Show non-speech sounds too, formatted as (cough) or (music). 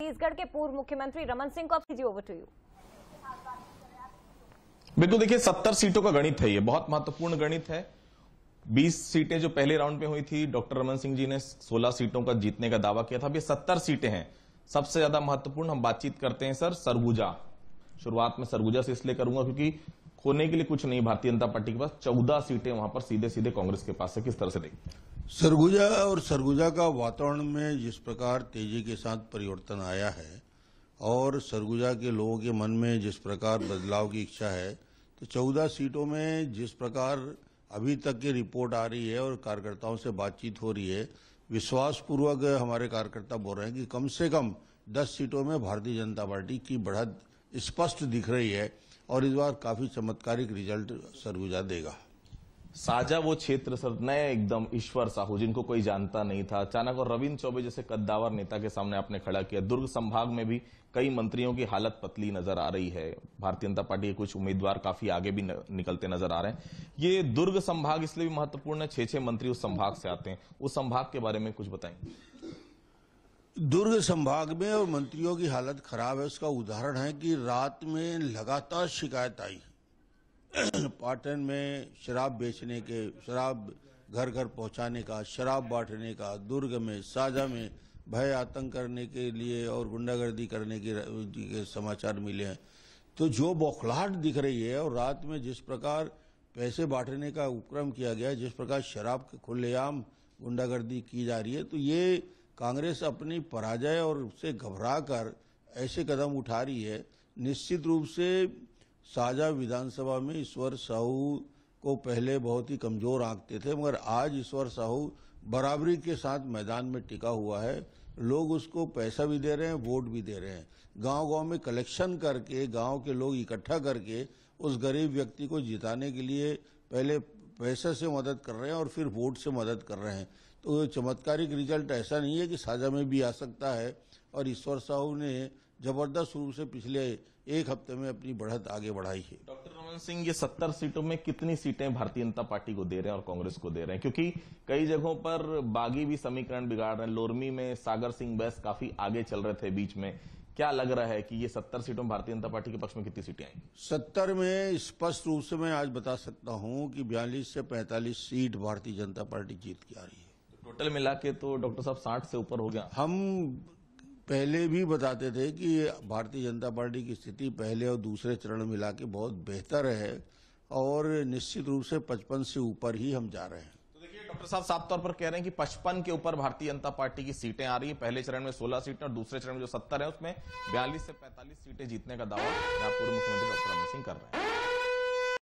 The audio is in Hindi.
छत्तीसगढ़ के पूर्व मुख्यमंत्री रमन सिंह को जी ओवर टू यू बिल्कुल देखिए सत्तर सीटों का गणित है ये बहुत महत्वपूर्ण गणित है 20 सीटें जो पहले राउंड में हुई थी डॉक्टर रमन सिंह जी ने 16 सीटों का जीतने का दावा किया था अब ये 70 सीटें हैं सबसे ज्यादा महत्वपूर्ण हम बातचीत करते हैं सर सरगुजा शुरुआत में सरगुजा से इसलिए करूंगा क्योंकि होने के लिए कुछ नहीं भारतीय जनता पार्टी के पास चौदह सीटें वहां पर सीधे सीधे कांग्रेस के पास है किस तरह से देखिए सरगुजा और सरगुजा का वातावरण में जिस प्रकार तेजी के साथ परिवर्तन आया है और सरगुजा के लोगों के मन में जिस प्रकार बदलाव की इच्छा है तो चौदह सीटों में जिस प्रकार अभी तक की रिपोर्ट आ रही है और कार्यकर्ताओं से बातचीत हो रही है विश्वासपूर्वक हमारे कार्यकर्ता बोल रहे हैं कि कम से कम दस सीटों में भारतीय जनता पार्टी की बढ़त स्पष्ट दिख रही है और इस बार काफी चमत्कारिक रिजल्ट सरगुजा देगा साजा वो क्षेत्र सर नए एकदम ईश्वर साहू जिनको कोई जानता नहीं था अचानक और रविंद्र चौबे जैसे कद्दावर नेता के सामने आपने खड़ा किया दुर्ग संभाग में भी कई मंत्रियों की हालत पतली नजर आ रही है भारतीय जनता पार्टी के कुछ उम्मीदवार काफी आगे भी निकलते नजर आ रहे हैं ये दुर्ग संभाग इसलिए भी महत्वपूर्ण है छह छह मंत्री उस संभाग से आते हैं उस संभाग के बारे में कुछ बताएंगे दुर्ग संभाग में और मंत्रियों की हालत खराब है उसका उदाहरण है कि रात में लगातार शिकायत आई (clears throat) पाटन में शराब बेचने के शराब घर घर पहुंचाने का शराब बांटने का दुर्ग में साझा में भय आतंक करने के लिए और गुंडागर्दी करने के, के समाचार मिले हैं तो जो बौखलाहट दिख रही है और रात में जिस प्रकार पैसे बांटने का उपक्रम किया गया है जिस प्रकार शराब के खुलेआम गुंडागर्दी की जा रही है तो ये कांग्रेस अपनी पराजय और घबरा घबराकर ऐसे कदम उठा रही है निश्चित रूप से साझा विधानसभा में ईश्वर साहू को पहले बहुत ही कमजोर आंकते थे मगर आज ईश्वर साहू बराबरी के साथ मैदान में टिका हुआ है लोग उसको पैसा भी दे रहे हैं वोट भी दे रहे हैं गांव गांव में कलेक्शन करके गांव के लोग इकट्ठा करके उस गरीब व्यक्ति को जिताने के लिए पहले पैसे से मदद कर रहे हैं और फिर वोट से मदद कर रहे हैं तो चमत्कारिक रिजल्ट ऐसा नहीं है कि साझा में भी आ सकता है और ईश्वर साहू ने जबरदस्त रूप से पिछले एक हफ्ते में अपनी बढ़त आगे बढ़ाई है डॉक्टर रमन सिंह ये सत्तर सीटों में कितनी सीटें भारतीय जनता पार्टी को दे रहे हैं और कांग्रेस को दे रहे हैं क्योंकि कई जगहों पर बागी भी समीकरण बिगाड़ रहे हैं लोरमी में सागर सिंह बैस काफी आगे चल रहे थे बीच में क्या लग रहा है कि ये सत्तर सीटों में भारतीय जनता पार्टी के पक्ष में कितनी सीटें आएंगी सत्तर में स्पष्ट रूप से मैं आज बता सकता हूं कि बयालीस से पैंतालीस सीट भारतीय जनता पार्टी जीत के आ रही है तो टोटल मिला के तो डॉक्टर साहब साठ से ऊपर हो गया हम पहले भी बताते थे कि भारतीय जनता पार्टी की स्थिति पहले और दूसरे चरण मिला के बहुत बेहतर है और निश्चित रूप से पचपन से ऊपर ही हम जा रहे हैं डॉक्टर साहब साफ तौर पर कह रहे हैं कि पचपन के ऊपर भारतीय जनता पार्टी की सीटें आ रही है पहले चरण में सोलह सीटें और दूसरे चरण में जो सत्तर है उसमें बयालीस से पैंतालीस सीटें जीतने का दावा पूर्व मुख्यमंत्री डॉक्टर रमन सिंह कर रहे हैं